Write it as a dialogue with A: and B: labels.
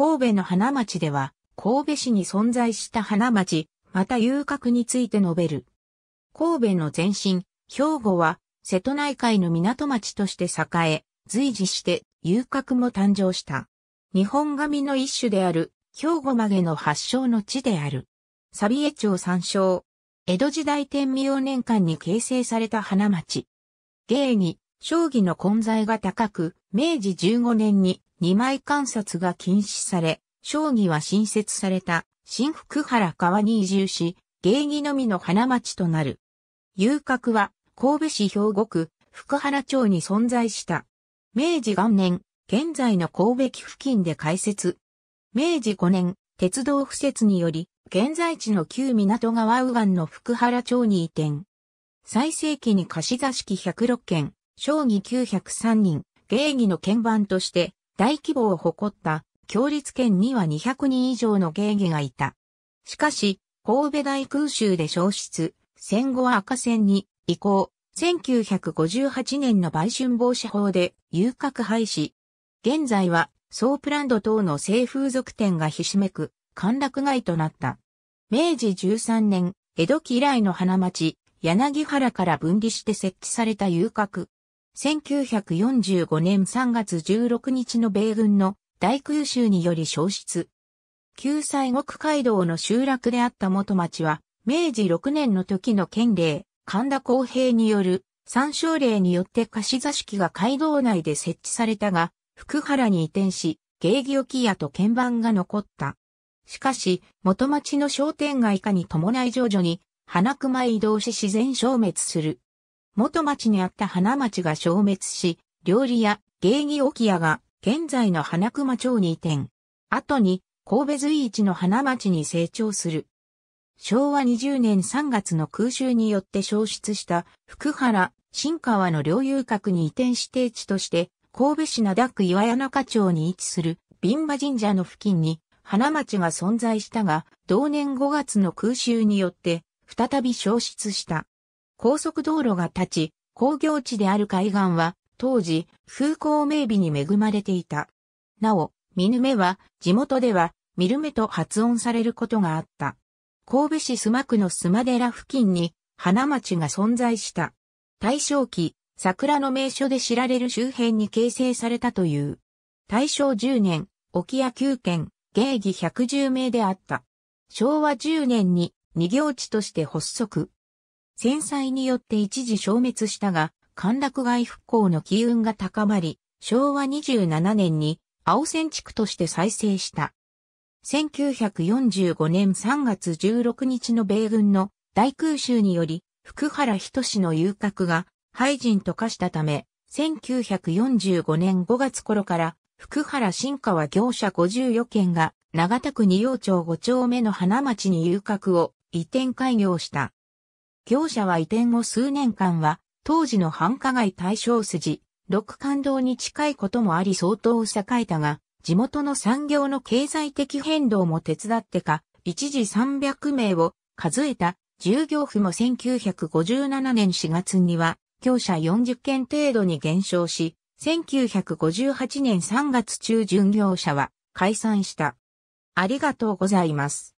A: 神戸の花町では、神戸市に存在した花町、また遊郭について述べる。神戸の前身、兵庫は、瀬戸内海の港町として栄え、随時して遊郭も誕生した。日本髪の一種である、兵庫曲げの発祥の地である。サビエ町参照。江戸時代天明年間に形成された花町。芸に、将棋の混在が高く、明治15年に二枚観察が禁止され、将棋は新設された新福原川に移住し、芸妓のみの花町となる。遊郭は神戸市兵庫区福原町に存在した。明治元年、現在の神戸駅付近で開設。明治5年、鉄道敷設により、現在地の旧港川右岸の福原町に移転。最盛期に貸し座敷106件、将棋903人、芸妓の鍵盤として大規模を誇った共立県には200人以上の芸妓がいた。しかし、神戸大空襲で消失、戦後は赤線に移行、1958年の売春防止法で遊郭廃止。現在はソープランド等の性風俗店がひしめく歓楽街となった。明治13年、江戸期以来の花町、柳原から分離して設置された遊郭。1945年3月16日の米軍の大空襲により消失。旧西国街道の集落であった元町は、明治6年の時の県令、神田公平による参照令によって貸し座敷が街道内で設置されたが、福原に移転し、芸妓置屋と鍵盤が残った。しかし、元町の商店街化に伴い徐々に、花熊移動し自然消滅する。元町にあった花町が消滅し、料理屋、芸妓置屋が現在の花熊町に移転。後に神戸随一の花町に成長する。昭和20年3月の空襲によって消失した福原、新川の領有閣に移転指定地として、神戸市灘区岩谷中町に位置する貧馬神社の付近に花町が存在したが、同年5月の空襲によって再び消失した。高速道路が立ち、工業地である海岸は、当時、風光明媚に恵まれていた。なお、見ぬ目は、地元では、見る目と発音されることがあった。神戸市須磨区の須磨寺付近に、花町が存在した。大正期、桜の名所で知られる周辺に形成されたという。大正10年、沖屋9県、芸儀110名であった。昭和10年に、二行地として発足。戦災によって一時消滅したが、歓楽街復興の機運が高まり、昭和27年に青線地区として再生した。1945年3月16日の米軍の大空襲により、福原人志の遊郭が廃人と化したため、1945年5月頃から福原新川業者54件が長田区二葉町5丁目の花町に遊郭を移転開業した。業者は移転後数年間は、当時の繁華街大正筋、六感道に近いこともあり相当栄えたが、地元の産業の経済的変動も手伝ってか、一時300名を数えた従業府も1957年4月には、業者40件程度に減少し、1958年3月中巡業者は解散した。ありがとうございます。